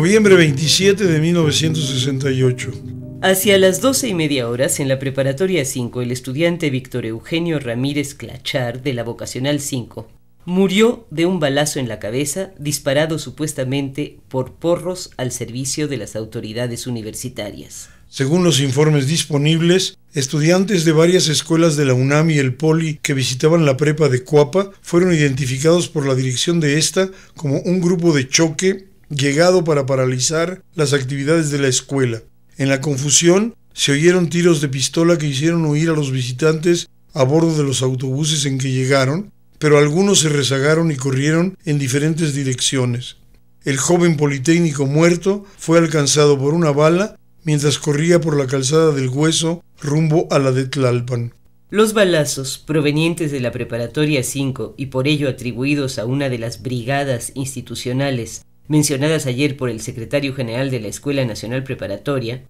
noviembre 27 de 1968. Hacia las doce y media horas en la preparatoria 5, el estudiante Víctor Eugenio Ramírez Clachar de la vocacional 5 murió de un balazo en la cabeza disparado supuestamente por porros al servicio de las autoridades universitarias. Según los informes disponibles, estudiantes de varias escuelas de la UNAM y el POLI que visitaban la prepa de Cuapa fueron identificados por la dirección de esta como un grupo de choque llegado para paralizar las actividades de la escuela. En la confusión se oyeron tiros de pistola que hicieron huir a los visitantes a bordo de los autobuses en que llegaron, pero algunos se rezagaron y corrieron en diferentes direcciones. El joven politécnico muerto fue alcanzado por una bala mientras corría por la calzada del hueso rumbo a la de Tlalpan. Los balazos provenientes de la Preparatoria 5 y por ello atribuidos a una de las brigadas institucionales mencionadas ayer por el secretario general de la Escuela Nacional Preparatoria,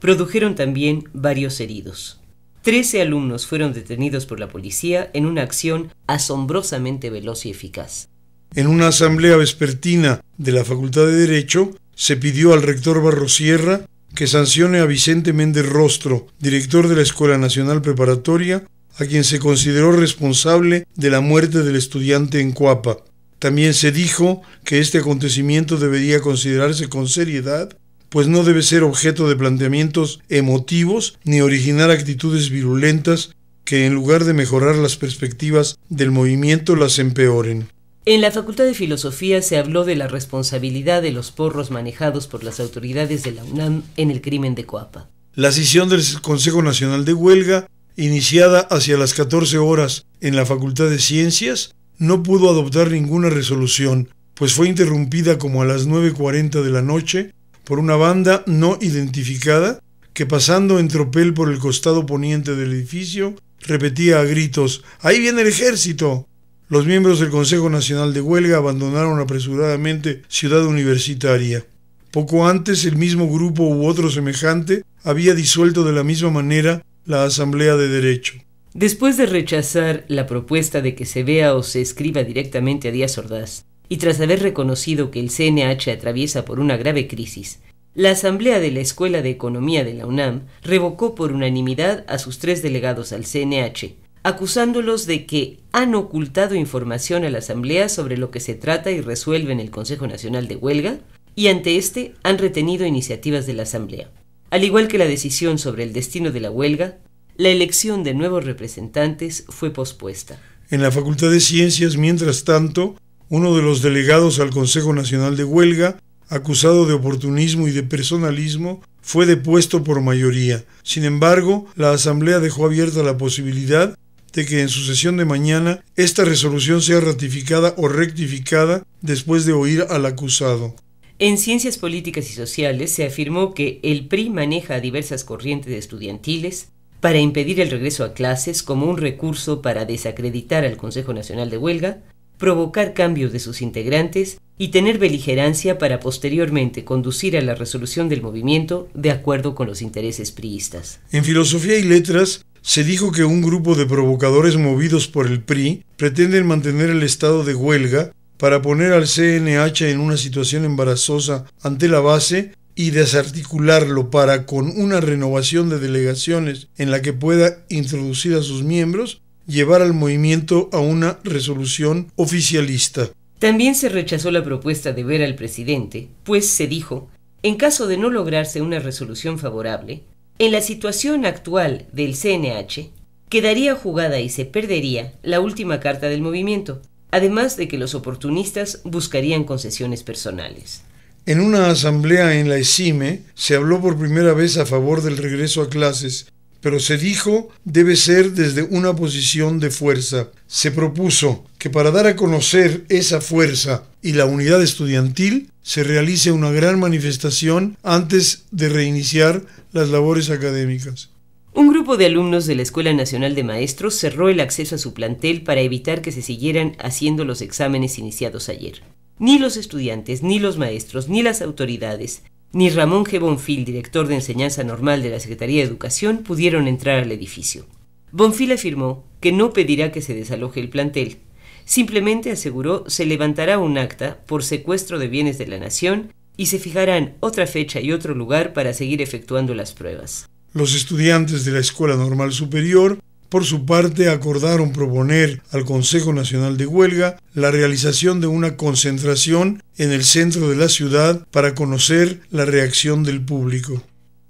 produjeron también varios heridos. Trece alumnos fueron detenidos por la policía en una acción asombrosamente veloz y eficaz. En una asamblea vespertina de la Facultad de Derecho, se pidió al rector Barrosierra que sancione a Vicente Méndez Rostro, director de la Escuela Nacional Preparatoria, a quien se consideró responsable de la muerte del estudiante en Cuapa. También se dijo que este acontecimiento debería considerarse con seriedad, pues no debe ser objeto de planteamientos emotivos ni originar actitudes virulentas que en lugar de mejorar las perspectivas del movimiento las empeoren. En la Facultad de Filosofía se habló de la responsabilidad de los porros manejados por las autoridades de la UNAM en el crimen de Coapa. La sesión del Consejo Nacional de Huelga, iniciada hacia las 14 horas en la Facultad de Ciencias, no pudo adoptar ninguna resolución, pues fue interrumpida como a las 9.40 de la noche por una banda no identificada que pasando en tropel por el costado poniente del edificio repetía a gritos, ¡Ahí viene el ejército! Los miembros del Consejo Nacional de Huelga abandonaron apresuradamente Ciudad Universitaria. Poco antes, el mismo grupo u otro semejante había disuelto de la misma manera la Asamblea de Derecho. Después de rechazar la propuesta de que se vea o se escriba directamente a Díaz Ordaz, y tras haber reconocido que el CNH atraviesa por una grave crisis, la Asamblea de la Escuela de Economía de la UNAM revocó por unanimidad a sus tres delegados al CNH, acusándolos de que han ocultado información a la Asamblea sobre lo que se trata y resuelve en el Consejo Nacional de Huelga, y ante este han retenido iniciativas de la Asamblea. Al igual que la decisión sobre el destino de la huelga, la elección de nuevos representantes fue pospuesta. En la Facultad de Ciencias, mientras tanto, uno de los delegados al Consejo Nacional de Huelga, acusado de oportunismo y de personalismo, fue depuesto por mayoría. Sin embargo, la Asamblea dejó abierta la posibilidad de que en su sesión de mañana esta resolución sea ratificada o rectificada después de oír al acusado. En Ciencias Políticas y Sociales se afirmó que el PRI maneja diversas corrientes estudiantiles para impedir el regreso a clases como un recurso para desacreditar al Consejo Nacional de Huelga, provocar cambios de sus integrantes y tener beligerancia para posteriormente conducir a la resolución del movimiento de acuerdo con los intereses priistas. En Filosofía y Letras se dijo que un grupo de provocadores movidos por el PRI pretenden mantener el estado de huelga para poner al CNH en una situación embarazosa ante la base y desarticularlo para con una renovación de delegaciones en la que pueda introducir a sus miembros, llevar al movimiento a una resolución oficialista. También se rechazó la propuesta de ver al presidente, pues se dijo, en caso de no lograrse una resolución favorable, en la situación actual del CNH, quedaría jugada y se perdería la última carta del movimiento, además de que los oportunistas buscarían concesiones personales. En una asamblea en la ESIME se habló por primera vez a favor del regreso a clases, pero se dijo debe ser desde una posición de fuerza. Se propuso que para dar a conocer esa fuerza y la unidad estudiantil se realice una gran manifestación antes de reiniciar las labores académicas. Un grupo de alumnos de la Escuela Nacional de Maestros cerró el acceso a su plantel para evitar que se siguieran haciendo los exámenes iniciados ayer. Ni los estudiantes, ni los maestros, ni las autoridades, ni Ramón G. Bonfil, director de enseñanza normal de la Secretaría de Educación, pudieron entrar al edificio. Bonfil afirmó que no pedirá que se desaloje el plantel. Simplemente aseguró se levantará un acta por secuestro de bienes de la nación y se fijarán otra fecha y otro lugar para seguir efectuando las pruebas. Los estudiantes de la Escuela Normal Superior por su parte, acordaron proponer al Consejo Nacional de Huelga la realización de una concentración en el centro de la ciudad para conocer la reacción del público.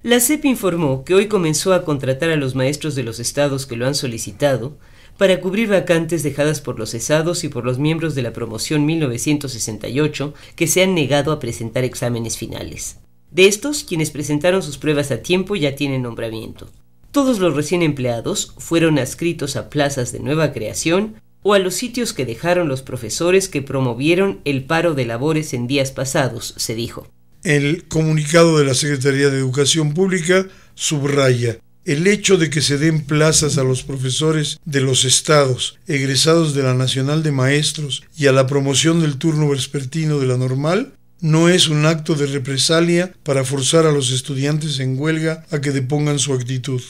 La CEP informó que hoy comenzó a contratar a los maestros de los estados que lo han solicitado para cubrir vacantes dejadas por los cesados y por los miembros de la promoción 1968 que se han negado a presentar exámenes finales. De estos, quienes presentaron sus pruebas a tiempo ya tienen nombramiento. Todos los recién empleados fueron adscritos a plazas de nueva creación o a los sitios que dejaron los profesores que promovieron el paro de labores en días pasados, se dijo. El comunicado de la Secretaría de Educación Pública subraya el hecho de que se den plazas a los profesores de los estados, egresados de la Nacional de Maestros y a la promoción del turno vespertino de la normal, no es un acto de represalia para forzar a los estudiantes en huelga a que depongan su actitud.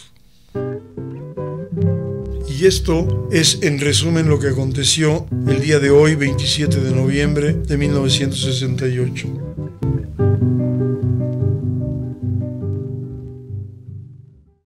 Y esto es en resumen lo que aconteció el día de hoy, 27 de noviembre de 1968.